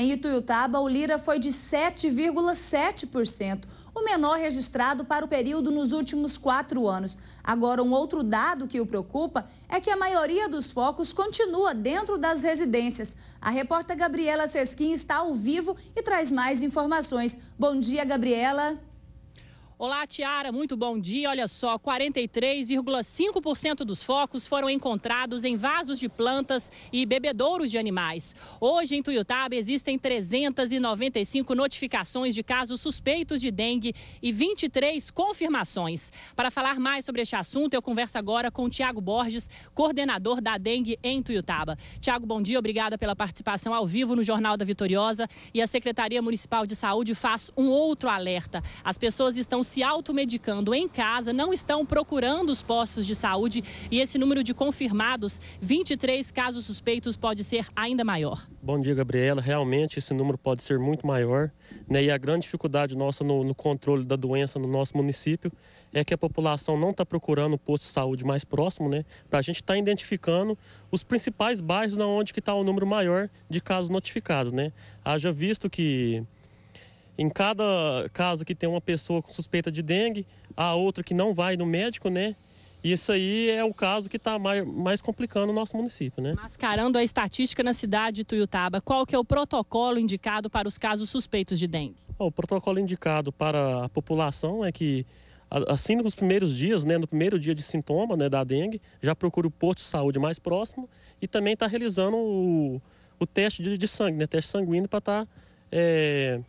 Em Ituiutaba, o Lira foi de 7,7%, o menor registrado para o período nos últimos quatro anos. Agora, um outro dado que o preocupa é que a maioria dos focos continua dentro das residências. A repórter Gabriela Sesquim está ao vivo e traz mais informações. Bom dia, Gabriela. Olá, Tiara, muito bom dia. Olha só, 43,5% dos focos foram encontrados em vasos de plantas e bebedouros de animais. Hoje, em Tuiutaba, existem 395 notificações de casos suspeitos de dengue e 23 confirmações. Para falar mais sobre este assunto, eu converso agora com o Tiago Borges, coordenador da dengue em Tuiutaba. Tiago, bom dia, obrigada pela participação ao vivo no Jornal da Vitoriosa. E a Secretaria Municipal de Saúde faz um outro alerta. As pessoas estão se automedicando em casa, não estão procurando os postos de saúde e esse número de confirmados, 23 casos suspeitos, pode ser ainda maior. Bom dia, Gabriela. Realmente esse número pode ser muito maior né? e a grande dificuldade nossa no, no controle da doença no nosso município é que a população não está procurando o posto de saúde mais próximo, né? Para a gente estar tá identificando os principais bairros na onde que está o número maior de casos notificados, né? Haja visto que em cada caso que tem uma pessoa com suspeita de dengue, há outra que não vai no médico, né? E Isso aí é o caso que está mais, mais, complicando o nosso município, né? Mascarando a estatística na cidade de Tuiutaba, qual que é o protocolo indicado para os casos suspeitos de dengue? O protocolo indicado para a população é que, assim nos primeiros dias, né, no primeiro dia de sintoma né, da dengue, já procura o posto de saúde mais próximo e também está realizando o, o, teste de, de sangue, né, teste sanguíneo para estar tá, é,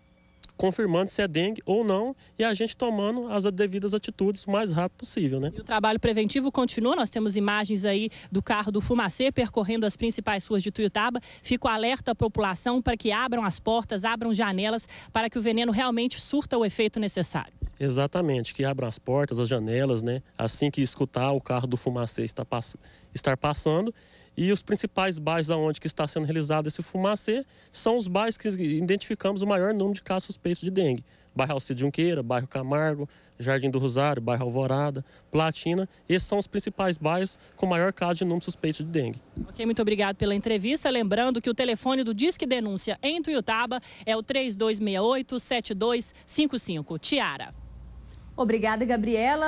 confirmando se é dengue ou não e a gente tomando as devidas atitudes o mais rápido possível, né? E o trabalho preventivo continua, nós temos imagens aí do carro do Fumacê percorrendo as principais ruas de Tuiutaba. Fico alerta à população para que abram as portas, abram janelas para que o veneno realmente surta o efeito necessário. Exatamente, que abram as portas, as janelas, né? Assim que escutar o carro do Fumacê está pass... estar passando e os principais bairros onde que está sendo realizado esse fumacê são os bairros que identificamos o maior número de casos suspeitos de dengue. Bairro Alcide Junqueira, bairro Camargo, Jardim do Rosário, bairro Alvorada, Platina. Esses são os principais bairros com maior caso de número suspeito de dengue. Ok, muito obrigado pela entrevista. Lembrando que o telefone do Disque Denúncia em Tuiutaba é o 3268-7255. Tiara. Obrigada, Gabriela.